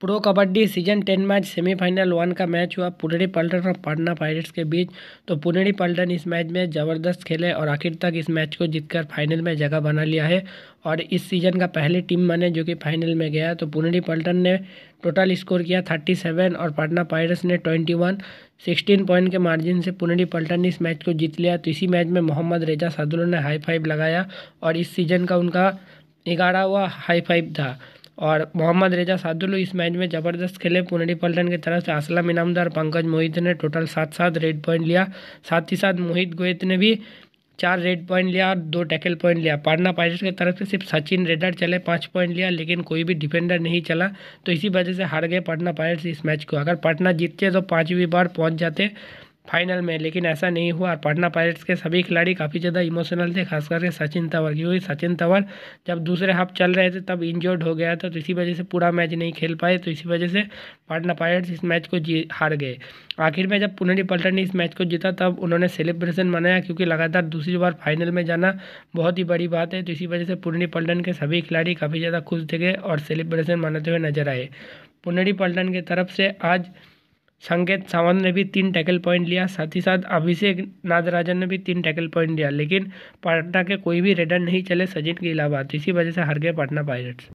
pro kabaddi season ten match semifinal one का match हुआ पुनेरी पल्टन और पटना पायरेट्स के बीच तो पुनेड़ी पल्टन इस मैच में ज़बरदस्त खेले और आखिर तक इस मैच को जीतकर फाइनल में जगह बना लिया है और इस सीज़न का पहली टीम बने जो कि फाइनल में गया तो पुनेडी पल्टन ने टोटल स्कोर किया थर्टी सेवन और पटना पायरेट्स ने ट्वेंटी वन सिक्सटीन पॉइंट के मार्जिन से पुनेरी पल्टन ने इस मैच को जीत लिया तो इसी मैच में मोहम्मद रेजा सादुल्ला ने हाई फाइव लगाया और इस सीज़न का उनका ग्यारहवा हाई फाइव था और मोहम्मद रेजा सादुल इस मैच में ज़बरदस्त खेले पुनरी पल्टन की तरफ से असलम इनामदार पंकज मोहित ने टोटल सात सात रेड पॉइंट लिया साथ ही साथ मोहित गोयत ने भी चार रेड पॉइंट लिया और दो टैकल पॉइंट लिया पाटना पायरेट्स की तरफ से सिर्फ सचिन रेडर चले पाँच पॉइंट लिया लेकिन कोई भी डिफेंडर नहीं चला तो इसी वजह से हार गए पटना पायरेट्स इस मैच को अगर पटना जीतते तो पाँचवीं बार पहुँच जाते फाइनल में लेकिन ऐसा नहीं हुआ और पटना पायरेट्स के सभी खिलाड़ी काफ़ी ज़्यादा इमोशनल थे खास करके सचिन तंवर क्योंकि सचिन तंवर जब दूसरे हाफ चल रहे थे तब इंजर्ड हो गया था तो इसी वजह से पूरा मैच नहीं खेल पाए तो इसी वजह से पटना पायरेट्स इस मैच को जी हार गए आखिर में जब पुनरी पल्टन ने इस मैच को जीता तब उन्होंने सेलिब्रेशन मनाया क्योंकि लगातार दूसरी बार फाइनल में जाना बहुत ही बड़ी बात है तो इसी वजह से पुनरी पल्टन के सभी खिलाड़ी काफ़ी ज़्यादा खुश थे और सेलिब्रेशन मनाते हुए नजर आए पुनरी पल्टन की तरफ से आज संकेत सावंत ने भी तीन टैकल पॉइंट लिया साथ ही साथ अभिषेक नादराजन ने भी तीन टैकल पॉइंट लिया लेकिन पटना के कोई भी रेडर नहीं चले सचिन के अलावा इसी वजह से हार गए पटना पायलट्स